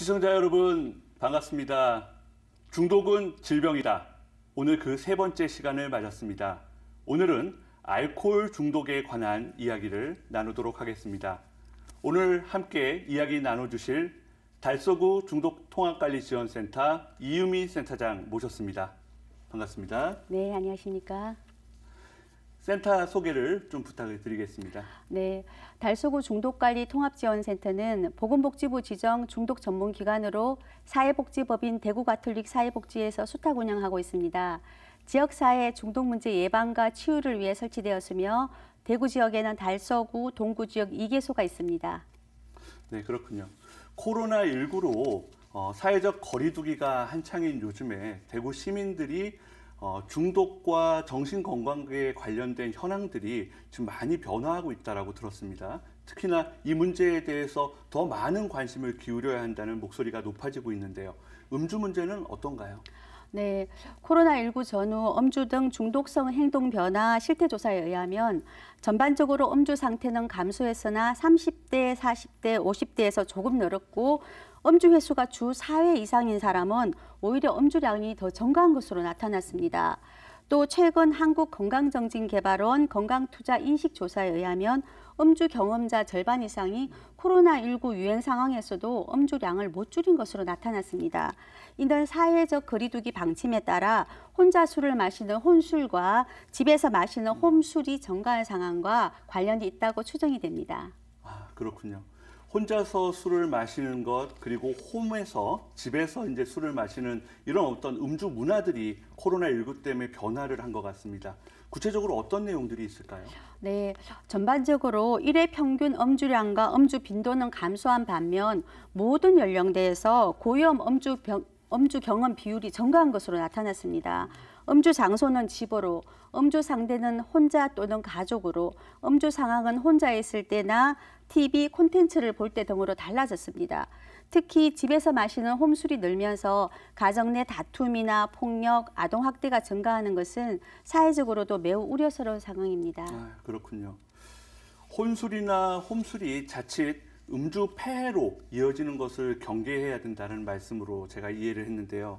시청자 여러분 반갑습니다. 중독은 질병이다. 오늘 그 세 번째 시간을 맞았습니다. 오늘은 알코올 중독에 관한 이야기를 나누도록 하겠습니다. 오늘 함께 이야기 나눠주실 달서구 중독통합관리지원센터 이유미 센터장 모셨습니다. 반갑습니다. 네, 안녕하십니까. 센터 소개를 좀부탁 드리겠습니다. 네, 달서구 중독관리통합지원센터는 보건복지부 지정 중독 전문기관으로 사회복지법인 대구가톨릭 사회복지에서 수탁 운영하고 있습니다. 지역사회 중독 문제 예방과 치유를 위해 설치되었으며 대구 지역에는 달서구, 동구 지역 2개소가 있습니다. 네, 그렇군요. 코로나19로 어, 사회적 거리두기가 한창인 요즘에 대구 시민들이 어, 중독과 정신건강에 관련된 현황들이 지금 많이 변화하고 있다고 들었습니다. 특히나 이 문제에 대해서 더 많은 관심을 기울여야 한다는 목소리가 높아지고 있는데요. 음주 문제는 어떤가요? 네, 코로나19 전후 음주 등 중독성 행동 변화 실태 조사에 의하면 전반적으로 음주 상태는 감소했으나 30대, 40대, 50대에서 조금 늘었고 음주 횟수가 주 4회 이상인 사람은 오히려 음주량이더 증가한 것으로 나타났습니다. 또 최근 한국건강정진개발원 건강투자인식조사에 의하면 음주 경험자 절반 이상이 코로나19 유행 상황에서도 음주량을 못 줄인 것으로 나타났습니다. 이는 사회적 거리두기 방침에 따라 혼자 술을 마시는 혼술과 집에서 마시는 홈술이 증가한 상황과 관련이 있다고 추정이 됩니다. 아, 그렇군요. 혼자서 술을 마시는 것 그리고 홈에서 집에서 이제 술을 마시는 이런 어떤 음주 문화들이 코로나19 때문에 변화를 한 것 같습니다. 구체적으로 어떤 내용들이 있을까요? 네, 전반적으로 일회 평균 음주량과 음주 빈도는 감소한 반면 모든 연령대에서 고위험 음주 병, 음주 경험 비율이 증가한 것으로 나타났습니다. 음주 장소는 집으로, 음주 상대는 혼자 또는 가족으로, 음주 상황은 혼자 있을 때나 TV 콘텐츠를 볼 때 등으로 달라졌습니다. 특히 집에서 마시는 홈술이 늘면서 가정 내 다툼이나 폭력, 아동 학대가 증가하는 것은 사회적으로도 매우 우려스러운 상황입니다. 아, 그렇군요. 혼술이나 홈술이 자칫 음주 폐해로 이어지는 것을 경계해야 된다는 말씀으로 제가 이해를 했는데요.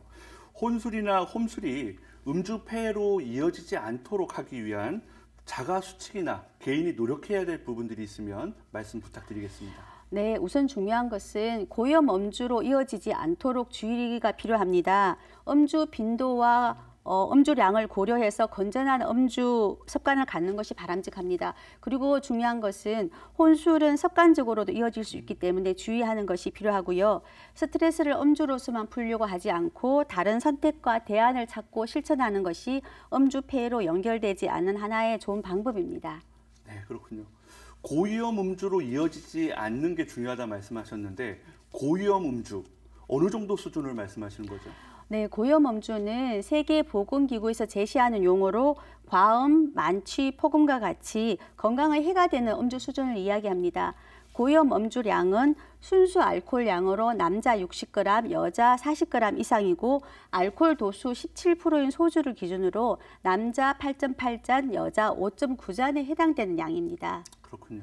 혼술이나 홈술이 음주 폐해로 이어지지 않도록 하기 위한 자가 수칙이나 개인이 노력해야 될 부분들이 있으면 말씀 부탁드리겠습니다. 네, 우선 중요한 것은 고염 음주로 이어지지 않도록 주의가 필요합니다. 음주 빈도와 어, 음주량을 고려해서 건전한 음주 습관을 갖는 것이 바람직합니다. 그리고 중요한 것은 혼술은 습관적으로도 이어질 수 있기 때문에 주의하는 것이 필요하고요. 스트레스를 음주로서만 풀려고 하지 않고 다른 선택과 대안을 찾고 실천하는 것이 음주 폐해로 연결되지 않은 하나의 좋은 방법입니다. 네, 그렇군요. 고위험 음주로 이어지지 않는 게 중요하다 말씀하셨는데 고위험 음주 어느 정도 수준을 말씀하시는 거죠? 네, 고염 엄주는 세계보건기구에서 제시하는 용어로 과음, 만취, 폭음과 같이 건강에 해가 되는 음주 수준을 이야기합니다. 고염 음주량은 순수 알코올 양으로 남자 60g, 여자 40g 이상이고 알코올 도수 17%인 소주를 기준으로 남자 8.8잔, 여자 5.9잔에 해당되는 양입니다. 그렇군요.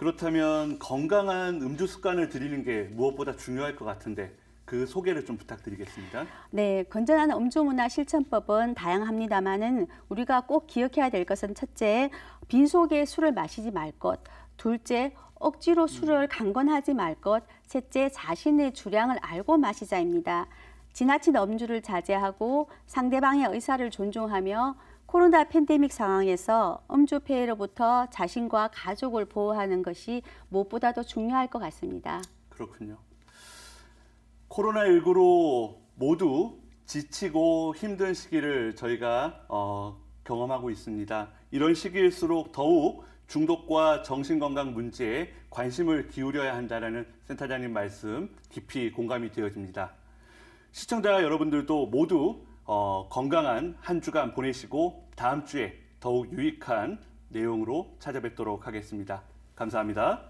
그렇다면 건강한 음주 습관을 들이는 게 무엇보다 중요할 것 같은데 그 소개를 좀 부탁드리겠습니다. 네, 건전한 음주 문화 실천법은 다양합니다만은 우리가 꼭 기억해야 될 것은 첫째, 빈속에 술을 마시지 말 것, 둘째, 억지로 술을 음. 강건하지 말 것, 셋째, 자신의 주량을 알고 마시자입니다. 지나친 음주를 자제하고 상대방의 의사를 존중하며 코로나 팬데믹 상황에서 음주 폐해로부터 자신과 가족을 보호하는 것이 무엇보다도 중요할 것 같습니다. 그렇군요. 코로나19로 모두 지치고 힘든 시기를 저희가 어, 경험하고 있습니다. 이런 시기일수록 더욱 중독과 정신건강 문제에 관심을 기울여야 한다는 센터장님 말씀 깊이 공감이 되어집니다. 시청자 여러분들도 모두 어, 건강한 한 주간 보내시고 다음 주에 더욱 유익한 내용으로 찾아뵙도록 하겠습니다. 감사합니다.